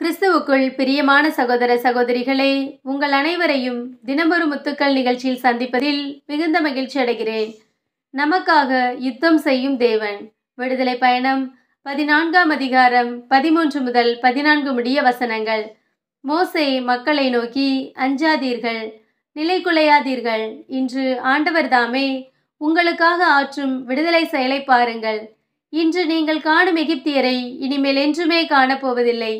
கிறிஸ்துவுக்குள் பிரியமான சகோதர சகோதரிகளே உங்கள் அனைவரையும் தினமொரு முத்துக்கள் நிகழ்ச்சியில் சந்திப்பதில் மிகுந்த மகிழ்ச்சி அடைகிறேன் நமக்காக யுத்தம் செய்யும் தேவன் விடுதலை பயணம் பதினான்காம் அதிகாரம் பதிமூன்று முதல் பதினான்கு முடிய வசனங்கள் மோசே மக்களை நோக்கி அஞ்சாதீர்கள் நிலை குலையாதீர்கள் இன்று ஆண்டவர் தாமே உங்களுக்காக ஆற்றும் விடுதலை செயலை பாருங்கள் இன்று நீங்கள் காணும் எகிப்தியரை இனிமேல் என்றுமே காணப்போவதில்லை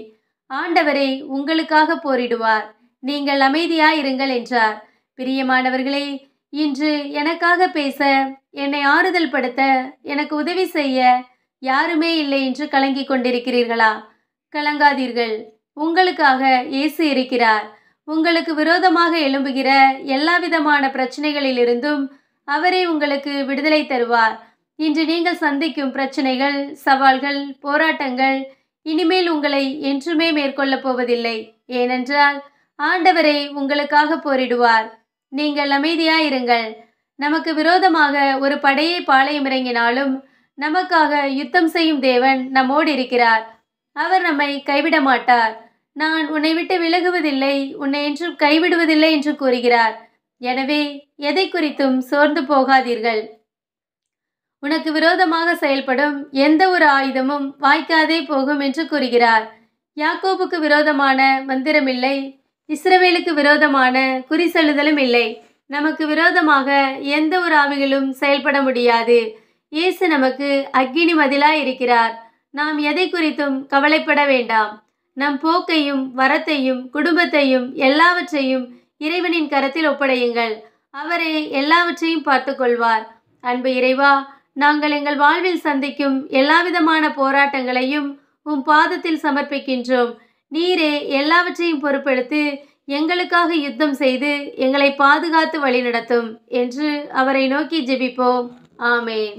ஆண்டவரே உங்களுக்காக போரிடுவார் நீங்கள் அமைதியாயிருங்கள் என்றார் பிரியமானவர்களே இன்று எனக்காக பேச என்னை ஆறுதல் படுத்த எனக்கு உதவி செய்ய யாருமே இல்லை என்று கலங்கி கொண்டிருக்கிறீர்களா கலங்காதீர்கள் உங்களுக்காக இயேசு இருக்கிறார் உங்களுக்கு விரோதமாக எழும்புகிற எல்லா விதமான பிரச்சனைகளிலிருந்தும் அவரே உங்களுக்கு விடுதலை தருவார் இன்று நீங்கள் சந்திக்கும் பிரச்சனைகள் சவால்கள் போராட்டங்கள் இனிமேல் உங்களை என்றுமே மேற்கொள்ளப் போவதில்லை ஏனென்றால் ஆண்டவரை உங்களுக்காக போரிடுவார் நீங்கள் அமைதியாயிருங்கள் நமக்கு விரோதமாக ஒரு படையை பாளையம் இறங்கினாலும் நமக்காக யுத்தம் செய்யும் தேவன் நம்மோடு இருக்கிறார் அவர் நம்மை கைவிட மாட்டார் நான் உன்னை விட்டு விலகுவதில்லை உன்னை என்றும் கைவிடுவதில்லை என்று கூறுகிறார் எனவே எதை குறித்தும் சோர்ந்து போகாதீர்கள் உனக்கு விரோதமாக செயல்படும் எந்த ஒரு ஆயுதமும் வாய்க்காதே போகும் என்று கூறுகிறார் யாக்கோபுக்கு விரோதமான மந்திரமில்லை இஸ்ரவேலுக்கு விரோதமான குறி செலுதலும் இல்லை நமக்கு விரோதமாக எந்த ஒரு ஆவிகளும் செயல்பட முடியாது இயேசு நமக்கு அக்கினி மதிலாய் இருக்கிறார் நாம் எதை குறித்தும் கவலைப்பட வேண்டாம் நம் போக்கையும் வரத்தையும் குடும்பத்தையும் எல்லாவற்றையும் இறைவனின் கரத்தில் ஒப்படையுங்கள் அவரே எல்லாவற்றையும் பார்த்து கொள்வார் அன்பு இறைவா நாங்கள் எங்கள் வாழ்வில் சந்திக்கும் எல்லாவிதமான போராட்டங்களையும் உம் பாதத்தில் சமர்ப்பிக்கின்றோம் நீரே எல்லாவற்றையும் பொறுப்பெடுத்து எங்களுக்காக யுத்தம் செய்து எங்களை பாதுகாத்து வழிநடத்தும் என்று அவரை நோக்கி ஜெபிப்போம் ஆமேன்